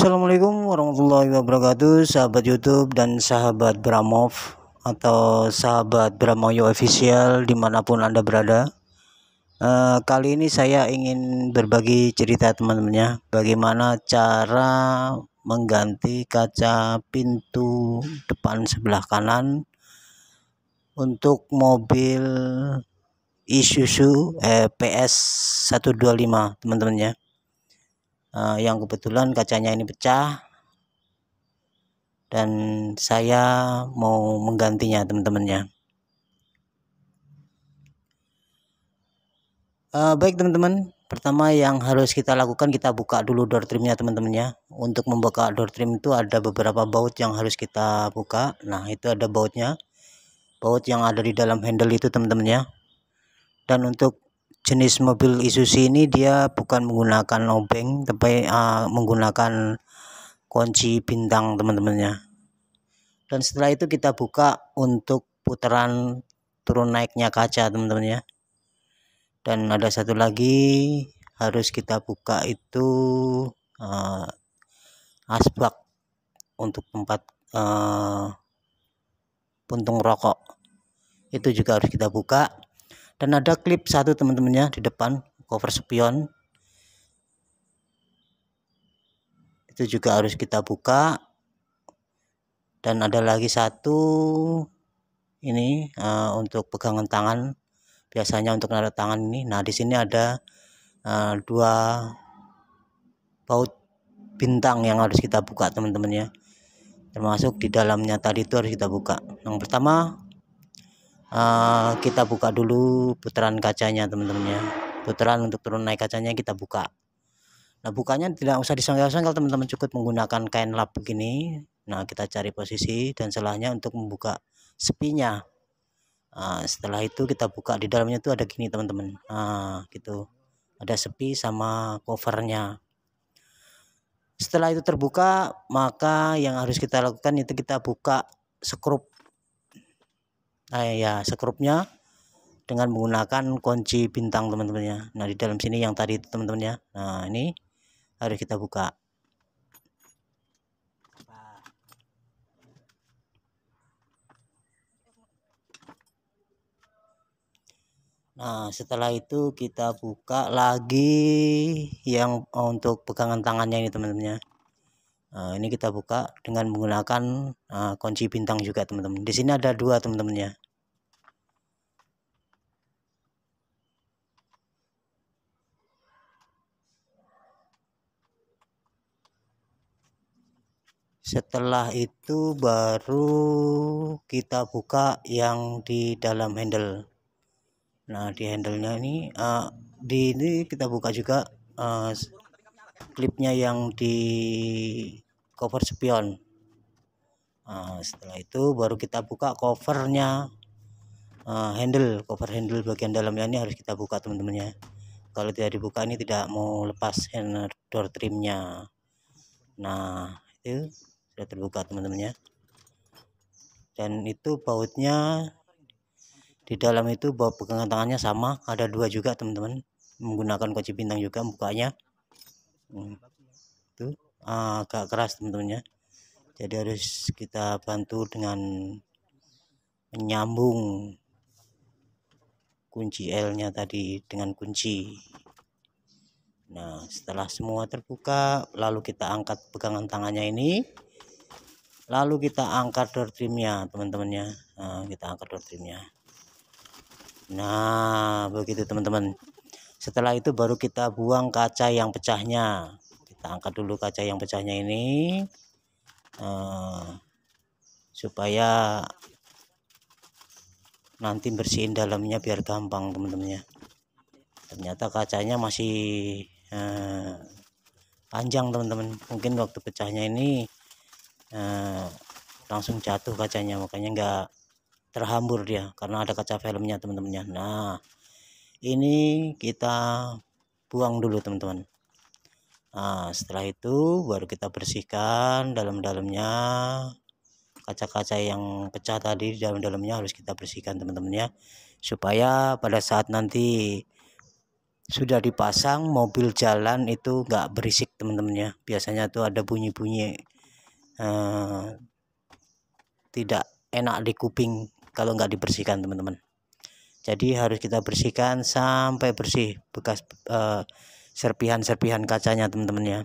Assalamualaikum warahmatullahi wabarakatuh sahabat YouTube dan sahabat Bramov atau sahabat Bramoyo official dimanapun anda berada uh, kali ini saya ingin berbagi cerita teman teman ya bagaimana cara mengganti kaca pintu depan sebelah kanan untuk mobil Isuzu eh, PS125 teman-temannya teman Eh, yang kebetulan kacanya ini pecah dan saya mau menggantinya teman-temannya uh, baik teman-teman pertama yang harus kita lakukan kita buka dulu door trimnya teman-temannya untuk membuka door trim itu ada beberapa baut yang harus kita buka nah itu ada bautnya baut yang ada di dalam handle itu teman-temannya dan untuk jenis mobil Isuzu ini dia bukan menggunakan obeng tapi uh, menggunakan kunci bintang teman-temannya dan setelah itu kita buka untuk putaran turun naiknya kaca teman temannya dan ada satu lagi harus kita buka itu uh, asbak untuk tempat uh, puntung rokok itu juga harus kita buka dan ada klip satu teman-temannya di depan cover spion itu juga harus kita buka dan ada lagi satu ini uh, untuk pegangan tangan biasanya untuk naruh tangan ini nah di sini ada uh, dua baut bintang yang harus kita buka teman temannya termasuk di dalamnya tadi itu harus kita buka yang pertama uh, kita buka dulu putaran kacanya teman-teman ya putaran untuk turun naik kacanya kita buka nah bukanya tidak usah disangkal-sangkal teman-teman cukup menggunakan kain lap begini nah kita cari posisi dan selahnya untuk membuka sepinya uh, setelah itu kita buka di dalamnya itu ada gini teman-teman nah gitu ada sepi sama covernya setelah itu terbuka maka yang harus kita lakukan itu kita buka skrup eh ya sekrupnya dengan menggunakan kunci bintang teman-teman ya nah di dalam sini yang tadi teman-teman ya nah ini harus kita buka Nah, setelah itu kita buka lagi yang untuk pegangan tangannya ini teman-teman ya. Nah, ini kita buka dengan menggunakan uh, kunci bintang juga teman-teman. Di sini ada dua teman temannya Setelah itu baru kita buka yang di dalam handle. Nah di handlenya ini uh, di ini kita buka juga uh, klipnya yang di cover spion nah, setelah itu baru kita buka covernya uh, handle cover handle bagian dalamnya ini harus kita buka teman-teman ya kalau tidak dibuka ini tidak mau lepas handle door trimnya nah itu sudah terbuka teman-teman ya dan itu bautnya di dalam itu baut pegangan tangannya sama ada dua juga teman-teman menggunakan kunci bintang juga bukanya itu eh, agak keras tentunya jadi harus kita bantu dengan menyambung kunci L nya tadi dengan kunci nah setelah semua terbuka lalu kita angkat pegangan tangannya ini lalu kita angkat door trimnya teman-temannya nah, kita angkat door trimnya nah begitu teman-teman setelah itu baru kita buang kaca yang pecahnya kita angkat dulu kaca yang pecahnya ini Uh, supaya nanti bersihin dalamnya biar gampang teman temannya ternyata kacanya masih uh, panjang teman-teman mungkin waktu pecahnya ini uh, langsung jatuh kacanya makanya nggak terhambur dia karena ada kaca filmnya teman-temannya nah ini kita buang dulu teman-teman nah setelah itu baru kita bersihkan dalam-dalamnya kaca-kaca yang pecah tadi di dalam-dalamnya harus kita bersihkan teman-teman ya supaya pada saat nanti sudah dipasang mobil jalan itu nggak berisik teman teman ya biasanya tuh ada bunyi-bunyi eh, tidak enak di kuping kalau nggak dibersihkan teman-teman jadi harus kita bersihkan sampai bersih bekas eh, serpihan-serpihan kacanya teman-teman ya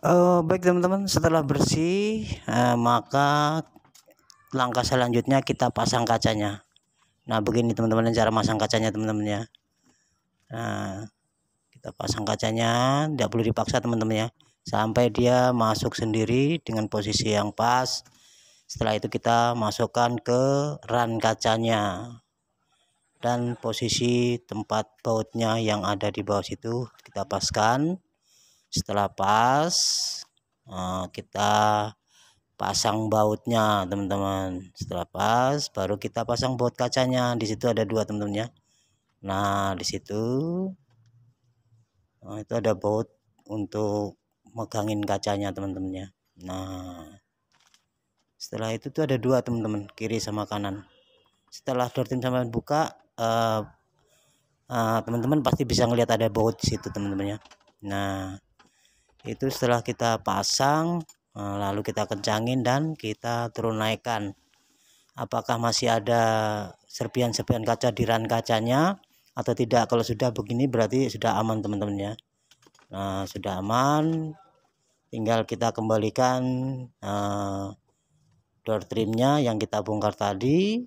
Uh, baik teman-teman, setelah bersih uh, maka langkah selanjutnya kita pasang kacanya. Nah begini teman-teman cara masang kacanya teman-teman ya. Nah, kita pasang kacanya, tidak perlu dipaksa teman-teman ya. Sampai dia masuk sendiri dengan posisi yang pas. Setelah itu kita masukkan ke ran kacanya dan posisi tempat bautnya yang ada di bawah situ kita paskan setelah pas eh, kita pasang bautnya teman-teman setelah pas baru kita pasang baut kacanya di situ ada dua teman-teman ya nah di situ eh, itu ada baut untuk megangin kacanya teman-teman ya nah setelah itu tuh ada dua teman-teman kiri sama kanan setelah trim sampai buka eh, teman-teman uh, uh, pasti bisa ngelihat ada baut di situ teman-teman ya nah itu setelah kita pasang eh, lalu kita kencangin dan kita turun naikkan apakah masih ada serpian-serpian kaca di ran kacanya atau tidak kalau sudah begini berarti sudah aman teman-teman ya nah sudah aman tinggal kita kembalikan uh, door trimnya yang kita bongkar tadi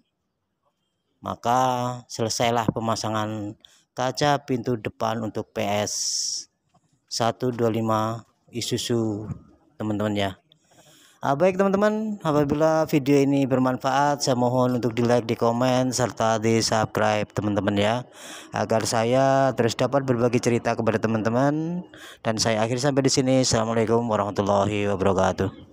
maka selesailah pemasangan kaca pintu depan untuk PS 125 Isuzu teman-teman ya ah, baik teman-teman apabila video ini bermanfaat saya mohon untuk di like di komen serta di subscribe teman-teman ya agar saya terus dapat berbagi cerita kepada teman-teman dan saya akhir sampai di sini Assalamualaikum warahmatullahi wabarakatuh